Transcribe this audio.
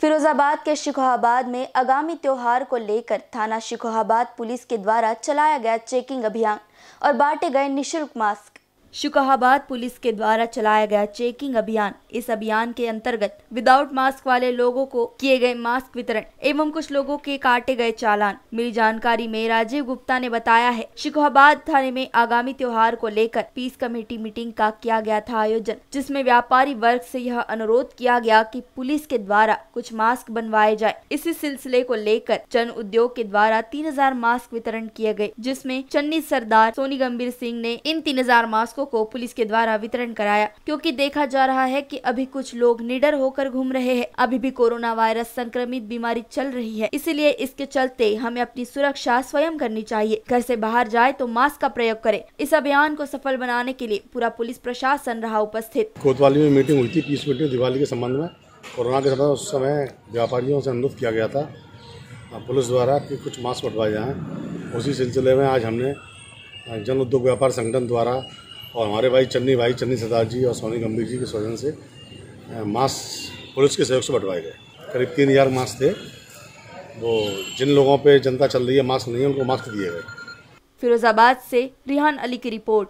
फिरोजाबाद के शिकोहाबाद में आगामी त्योहार को लेकर थाना शिकोहाबाद पुलिस के द्वारा चलाया गया चेकिंग अभियान और बांटे गए निशुल्क मास्क शुकाहाबाद पुलिस के द्वारा चलाया गया चेकिंग अभियान इस अभियान के अंतर्गत विदाउट मास्क वाले लोगों को किए गए मास्क वितरण एवं कुछ लोगों के काटे गए चालान मिली जानकारी में राजीव गुप्ता ने बताया है शिकोहाबाद थाने में आगामी त्योहार को लेकर पीस कमेटी मीटिंग का किया गया था आयोजन जिसमे व्यापारी वर्ग ऐसी यह अनुरोध किया गया की कि पुलिस के द्वारा कुछ मास्क बनवाए जाए इसी सिलसिले को लेकर जन उद्योग के द्वारा तीन मास्क वितरण किए गए जिसमे चन्नी सरदार सोनी गंभीर सिंह ने इन तीन मास्क मृतकों को पुलिस के द्वारा वितरण कराया क्योंकि देखा जा रहा है कि अभी कुछ लोग निडर होकर घूम रहे हैं अभी भी कोरोना वायरस संक्रमित बीमारी चल रही है इसीलिए इसके चलते हमें अपनी सुरक्षा स्वयं करनी चाहिए घर से बाहर जाए तो मास्क का प्रयोग करे इस अभियान को सफल बनाने के लिए पूरा पुलिस प्रशासन रहा उपस्थित कोतवाली में मीटिंग हुई थी तीस मीटिंग दिवाली के संबंध में कोरोना के समय उस समय व्यापारियों से अनुरोध किया गया था पुलिस द्वारा कि कुछ मास्क बटवाए जाएँ उसी सिलसिले में आज हमने जन उद्योग व्यापार संगठन द्वारा और हमारे भाई चन्नी भाई चन्नी सरदार जी और सोनी गंभीर जी के स्वजन से मास्क पुलिस के सहयोग से बंटवाए गए करीब तीन हज़ार मास्क थे वो जिन लोगों पे जनता चल रही है मास्क नहीं है उनको मास्क तो दिए गए फिरोजाबाद से रिहान अली की रिपोर्ट